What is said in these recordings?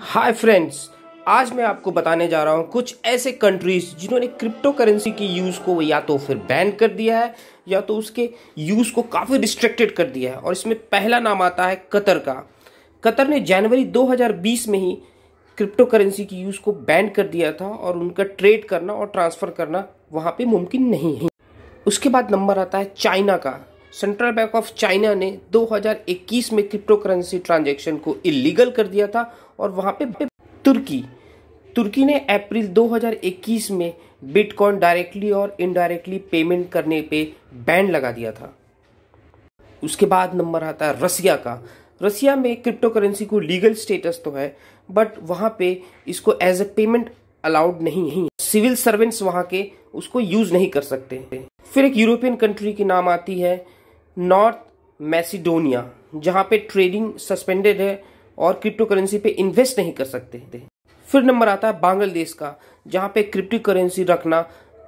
hi friends आज मैं आपको बताने जा रहा हूँ कुछ ऐसे कंट्रीज जिन्होंने क्रिप्टो करेंसी की यूज़ को या तो फिर बैन कर दिया है या तो उसके यूज़ को काफ़ी रिस्ट्रिक्टेड कर दिया है और इसमें पहला नाम आता है कतर का कतर ने जनवरी 2020 में ही क्रिप्टो करेंसी की यूज़ को बैन कर दिया था और उनका ट्रेड करना और ट्रांसफ़र करना वहाँ पर मुमकिन नहीं है उसके बाद नंबर आता है चाइना का सेंट्रल बैंक ऑफ चाइना ने 2021 में क्रिप्टो करेंसी ट्रांजेक्शन को इलीगल कर दिया था और वहां पे तुर्की तुर्की ने अप्रैल 2021 में बिटकॉइन डायरेक्टली और इनडायरेक्टली पेमेंट करने पे बैन लगा दिया था उसके बाद नंबर आता है रसिया का रसिया में क्रिप्टो करेंसी को लीगल स्टेटस तो है बट वहाँ पे इसको एज ए पेमेंट अलाउड नहीं है सिविल सर्वेंट्स वहाँ के उसको यूज़ नहीं कर सकते फिर एक यूरोपियन कंट्री की नाम आती है नॉर्थ मैसिडोनिया जहां पे ट्रेडिंग सस्पेंडेड है और क्रिप्टो करेंसी पे इन्वेस्ट नहीं कर सकते थे फिर नंबर आता है बांग्लादेश का जहां पे क्रिप्टो करेंसी रखना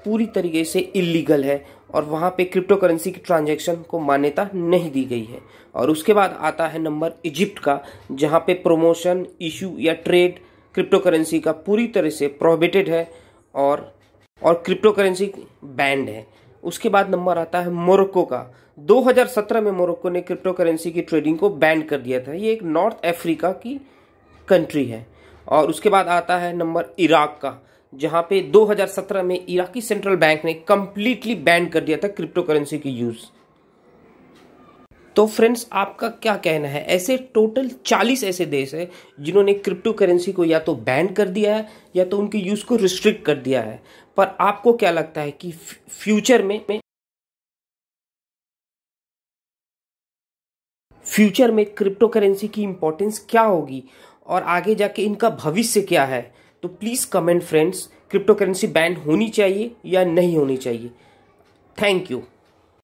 पूरी तरीके से इलीगल है और वहाँ पे क्रिप्टो करेंसी की ट्रांजैक्शन को मान्यता नहीं दी गई है और उसके बाद आता है नंबर इजिप्ट का जहाँ पे प्रमोशन इशू या ट्रेड क्रिप्टो करेंसी का पूरी तरह से प्रोहिबिटेड है और और क्रिप्टो करेंसी बैंड है उसके बाद नंबर आता है मोरक्को का 2017 में मोरक्को ने क्रिप्टो करेंसी की ट्रेडिंग को बैन कर दिया था ये एक नॉर्थ अफ्रीका की कंट्री है और उसके बाद आता है नंबर इराक का जहां पे 2017 में इराकी सेंट्रल बैंक ने कंप्लीटली बैन कर दिया था क्रिप्टो करेंसी की यूज़ तो फ्रेंड्स आपका क्या कहना है ऐसे टोटल 40 ऐसे देश हैं जिन्होंने क्रिप्टो करेंसी को या तो बैन कर दिया है या तो उनके यूज़ को रिस्ट्रिक्ट कर दिया है पर आपको क्या लगता है कि फ्यूचर में फ्यूचर में क्रिप्टो करेंसी की इम्पोर्टेंस क्या होगी और आगे जाके इनका भविष्य क्या है तो please comment friends cryptocurrency ban होनी चाहिए या नहीं होनी चाहिए थैंक यू